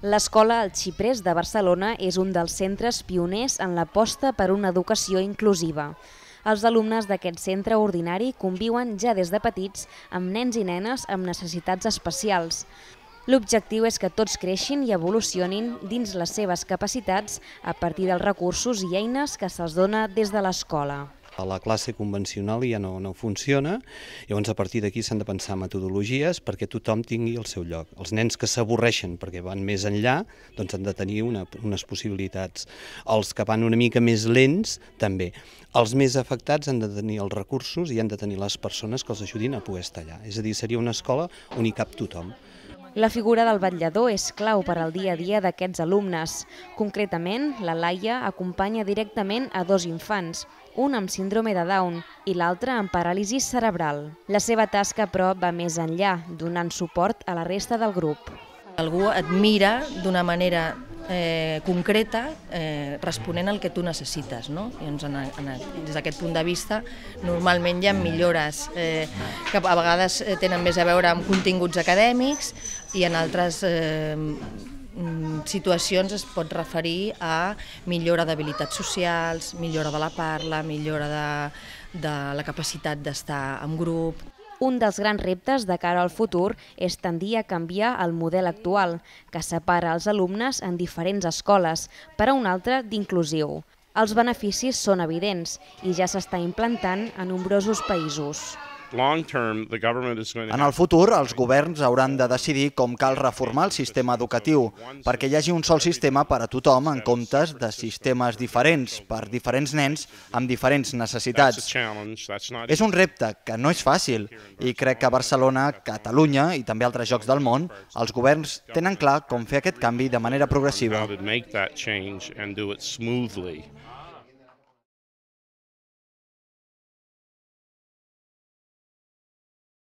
L'escola El Xiprés de Barcelona és un dels centres pioners en l'aposta per una educació inclusiva. Els alumnes d'aquest centre ordinari conviuen ja des de petits amb nens i nenes amb necessitats especials. L'objectiu és que tots creixin i evolucionin dins les seves capacitats a partir dels recursos i eines que se'ls dona des de l'escola a la classe convencional ja no, no funciona, llavors a partir d'aquí s'han de pensar metodologies perquè tothom tingui el seu lloc. Els nens que s'avorreixen perquè van més enllà, doncs han de tenir una, unes possibilitats. Els que van una mica més lents, també. Els més afectats han de tenir els recursos i han de tenir les persones que els ajudin a poder estar allà. És a dir, seria una escola on hi cap tothom. La figura del vetllador és clau per al dia a dia d'aquests alumnes. Concretament, la Laia acompanya directament a dos infants, un amb síndrome de Down i l'altre amb paràlisi cerebral. La seva tasca, però, va més enllà, donant suport a la resta del grup. Algú et mira d'una manera eh, concreta eh, responent al que tu necessites. No? I doncs, en, en, des d'aquest punt de vista, normalment hi ha millores eh, que a vegades eh, tenen més a veure amb continguts acadèmics i en altres eh, mm, situacions es pot referir a millora d'habilitats socials, millora de la parla, millora de, de la capacitat d'estar en grup. Un dels grans reptes de cara al futur és tendir a canviar el model actual, que separa els alumnes en diferents escoles, per a un altre d'inclusiu. Els beneficis són evidents i ja s'està implantant a nombrosos països. En el futur, els governs hauran de decidir com cal reformar el sistema educatiu, perquè hi hagi un sol sistema per a tothom en comptes de sistemes diferents, per diferents nens amb diferents necessitats. És un repte que no és fàcil i crec que a Barcelona, Catalunya i també altres llocs del món, els governs tenen clar com fer aquest canvi de manera progressiva.